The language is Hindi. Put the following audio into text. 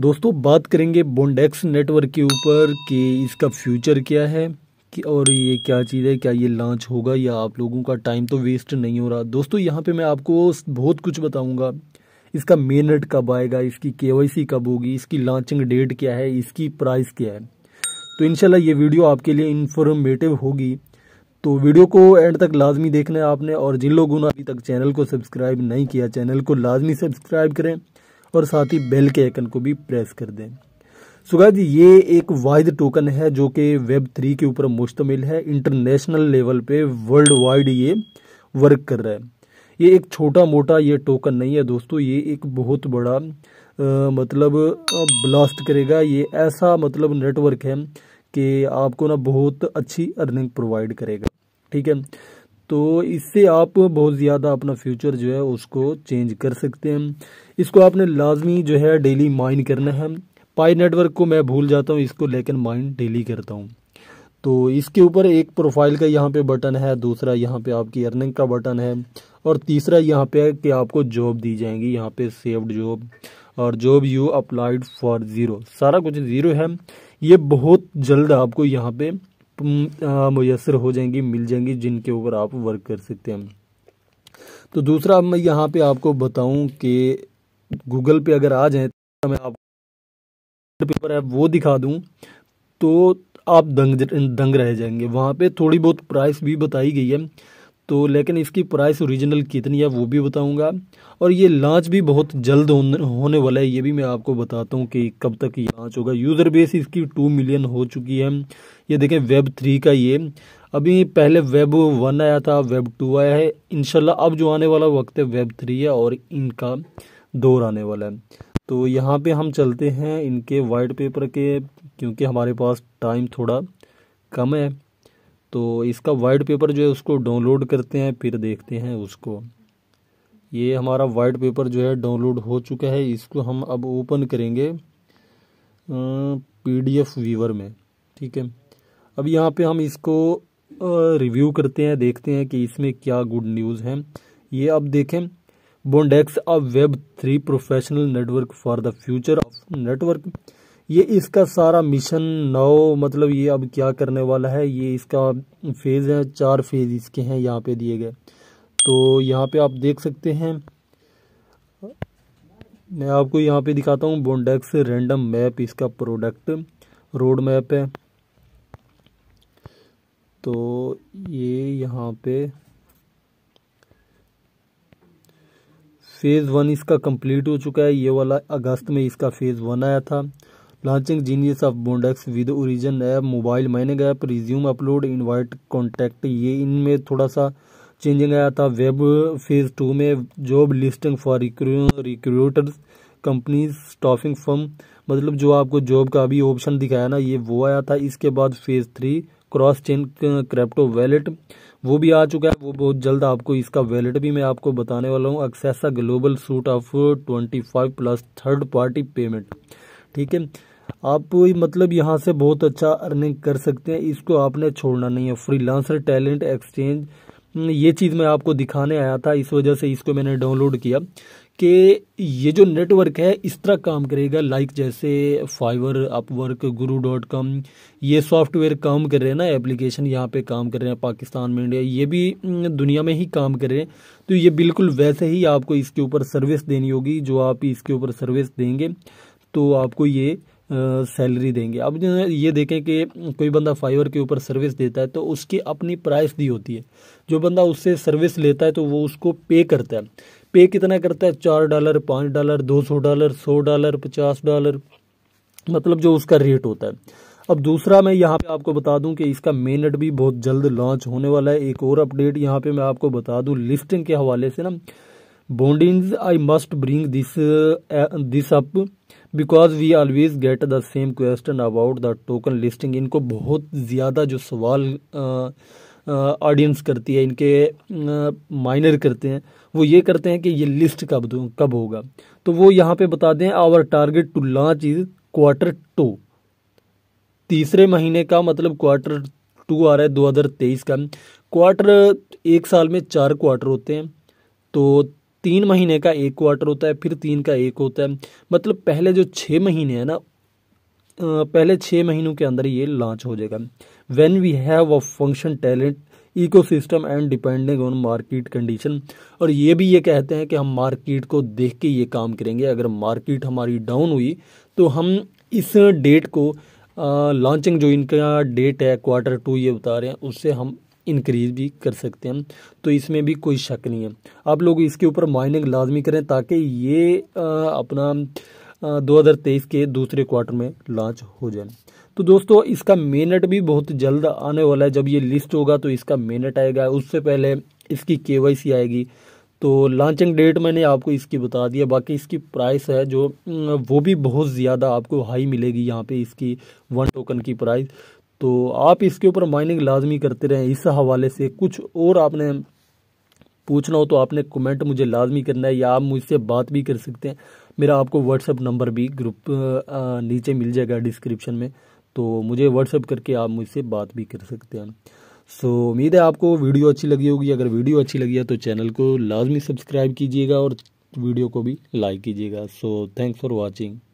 दोस्तों बात करेंगे बोंडेक्स नेटवर्क के ऊपर कि इसका फ्यूचर क्या है कि और ये क्या चीज़ है क्या ये लॉन्च होगा या आप लोगों का टाइम तो वेस्ट नहीं हो रहा दोस्तों यहाँ पे मैं आपको बहुत कुछ बताऊँगा इसका मेनट कब आएगा इसकी के कब होगी इसकी लॉन्चिंग डेट क्या है इसकी प्राइस क्या है तो इनशाला ये वीडियो आपके लिए इन्फॉर्मेटिव होगी तो वीडियो को एंड तक लाजमी देखना है आपने और जिन लोगों ने अभी तक चैनल को सब्सक्राइब नहीं किया चैनल को लाजमी सब्सक्राइब करें और साथ ही बेल के आइकन को भी प्रेस कर दें सुगा जी ये एक वाइड टोकन है जो कि वेब थ्री के ऊपर मुश्तमिल है इंटरनेशनल लेवल पे वर्ल्ड वाइड ये वर्क कर रहा है ये एक छोटा मोटा ये टोकन नहीं है दोस्तों ये एक बहुत बड़ा आ, मतलब ब्लास्ट करेगा ये ऐसा मतलब नेटवर्क है कि आपको ना बहुत अच्छी अर्निंग प्रोवाइड करेगा ठीक है तो इससे आप बहुत ज़्यादा अपना फ्यूचर जो है उसको चेंज कर सकते हैं इसको आपने लाजमी जो है डेली माइंड करना है पाई नेटवर्क को मैं भूल जाता हूँ इसको लेकिन माइंड डेली करता हूँ तो इसके ऊपर एक प्रोफाइल का यहाँ पे बटन है दूसरा यहाँ पे आपकी अर्निंग का बटन है और तीसरा यहाँ पे कि आपको जॉब दी जाएंगी यहाँ पे सेव्ड जॉब और job you applied for zero सारा कुछ ज़ीरो है ये बहुत जल्द आपको यहाँ पे मैसर हो जाएंगी मिल जाएंगी जिनके ऊपर आप वर्क कर सकते हैं तो दूसरा मैं यहाँ पे आपको बताऊं कि गूगल पे अगर आ जाए तो मैं आप पेपर ऐप वो दिखा दूँ तो आप दंग दंग रह जाएंगे वहाँ पे थोड़ी बहुत प्राइस भी बताई गई है तो लेकिन इसकी प्राइस ओरिजिनल कितनी है वो भी बताऊंगा और ये लॉन्च भी बहुत जल्द होने वाला है ये भी मैं आपको बताता हूँ कि कब तक ये लॉन्च होगा यूज़र बेस इसकी टू मिलियन हो चुकी है ये देखें वेब थ्री का ये अभी पहले वेब वन आया था वेब टू आया है इनशाला अब जो आने वाला वक्त है वेब थ्री है और इनका दौर आने वाला है तो यहाँ पे हम चलते हैं इनके वाइट पेपर के क्योंकि हमारे पास टाइम थोड़ा कम है तो इसका वाइट पेपर जो है उसको डाउनलोड करते हैं फिर देखते हैं उसको ये हमारा वाइट पेपर जो है डाउनलोड हो चुका है इसको हम अब ओपन करेंगे पीडीएफ वीवर में ठीक है अब यहाँ पे हम इसको रिव्यू करते हैं देखते हैं कि इसमें क्या गुड न्यूज़ हैं ये अब देखें Bondex a web three professional network for the future of network ये इसका सारा मिशन नौ मतलब ये अब क्या करने वाला है ये इसका फेज़ है चार फेज़ इसके हैं यहाँ पे दिए गए तो यहाँ पे आप देख सकते हैं मैं आपको यहाँ पे दिखाता हूँ बोंडेक्स रैंडम मैप इसका प्रोडक्ट रोड मैप है तो ये यहाँ पे फेज़ वन इसका कंप्लीट हो चुका है ये वाला अगस्त में इसका फेज़ वन आया था launching genius of Bondex with origin app mobile mining app resume upload invite contact ये इनमें थोड़ा सा चेंजिंग आया था वेब फेज़ टू में job listing for recruiters companies staffing firm मतलब जो आपको जॉब का अभी ऑप्शन दिखाया ना ये वो आया था इसके बाद phase three cross chain crypto wallet वो भी आ चुका है वो बहुत जल्द आपको इसका वैलेट भी मैं आपको बताने वाला हूँ एक्सेसा global suite of twenty five plus third party payment ठीक है आप मतलब यहाँ से बहुत अच्छा अर्निंग कर सकते हैं इसको आपने छोड़ना नहीं है लांसर टैलेंट एक्सचेंज ये चीज़ मैं आपको दिखाने आया था इस वजह से इसको मैंने डाउनलोड किया कि ये जो नेटवर्क है इस तरह काम करेगा लाइक जैसे Fiverr Upwork Guru dot com ये सॉफ्टवेयर काम कर रहे हैं ना एप्लीकेशन यहाँ पे काम कर रहे हैं पाकिस्तान में इंडिया ये भी दुनिया में ही काम कर रहे हैं तो ये बिल्कुल वैसे ही आपको इसके ऊपर सर्विस देनी होगी जो आप इसके ऊपर सर्विस देंगे तो आपको ये सैलरी देंगे अब ये देखें कि कोई बंदा फाइवर के ऊपर सर्विस देता है तो उसकी अपनी प्राइस दी होती है जो बंदा उससे सर्विस लेता है तो वो उसको पे करता है पे कितना करता है चार डॉलर पाँच डॉलर दो सौ डॉलर सौ डॉलर पचास डॉलर मतलब जो उसका रेट होता है अब दूसरा मैं यहाँ पे आपको बता दूं कि इसका मेनट भी बहुत जल्द लॉन्च होने वाला है एक और अपडेट यहाँ पे मैं आपको बता दूं लिस्टिंग के हवाले से ना bonding I must bring this this up because we always get the same question about the token listing इनको बहुत ज़्यादा जो सवाल ऑडियंस करती है इनके माइनर करते हैं वो ये करते हैं कि ये लिस्ट कब कब होगा तो वो यहाँ पे बता दें our target to launch is quarter two तीसरे महीने का मतलब क्वार्टर टू आ रहा है दो हज़ार तेईस का क्वार्टर एक साल में चार क्वार्टर होते हैं तो तीन महीने का एक क्वार्टर होता है फिर तीन का एक होता है मतलब पहले जो छः महीने हैं ना पहले छः महीनों के अंदर ये लॉन्च हो जाएगा when we have a function talent system and depending on market condition और ये भी ये कहते हैं कि हम मार्केट को देख के ये काम करेंगे अगर मार्केट हमारी डाउन हुई तो हम इस डेट को लॉन्चिंग जो इनका डेट है क्वार्टर टू ये बता रहे हैं उससे हम इनक्रीज़ भी कर सकते हैं तो इसमें भी कोई शक नहीं है आप लोग इसके ऊपर माइनिंग लाजमी करें ताकि ये आ, अपना दो हज़ार तेईस के दूसरे क्वार्टर में लॉन्च हो जाए तो दोस्तों इसका मेनट भी बहुत जल्द आने वाला है जब ये लिस्ट होगा तो इसका मेनट आएगा उससे पहले इसकी सी आएगी तो लॉन्चिंग डेट मैंने आपको इसकी बता दी है बाकी इसकी प्राइस है जो वो भी बहुत ज़्यादा आपको हाई मिलेगी यहाँ पे इसकी वन टोकन की प्राइस तो आप इसके ऊपर माइनिंग लाजमी करते रहें इस हवाले से कुछ और आपने पूछना हो तो आपने कमेंट मुझे लाजमी करना है या आप मुझसे बात भी कर सकते हैं मेरा आपको व्हाट्सअप नंबर भी ग्रुप नीचे मिल जाएगा डिस्क्रिप्शन में तो मुझे व्हाट्सअप करके आप मुझसे बात भी कर सकते हैं सो so, उम्मीद है आपको वीडियो अच्छी लगी होगी अगर वीडियो अच्छी लगी है तो चैनल को लाजमी सब्सक्राइब कीजिएगा और वीडियो को भी लाइक कीजिएगा सो थैंक्स फॉर वॉचिंग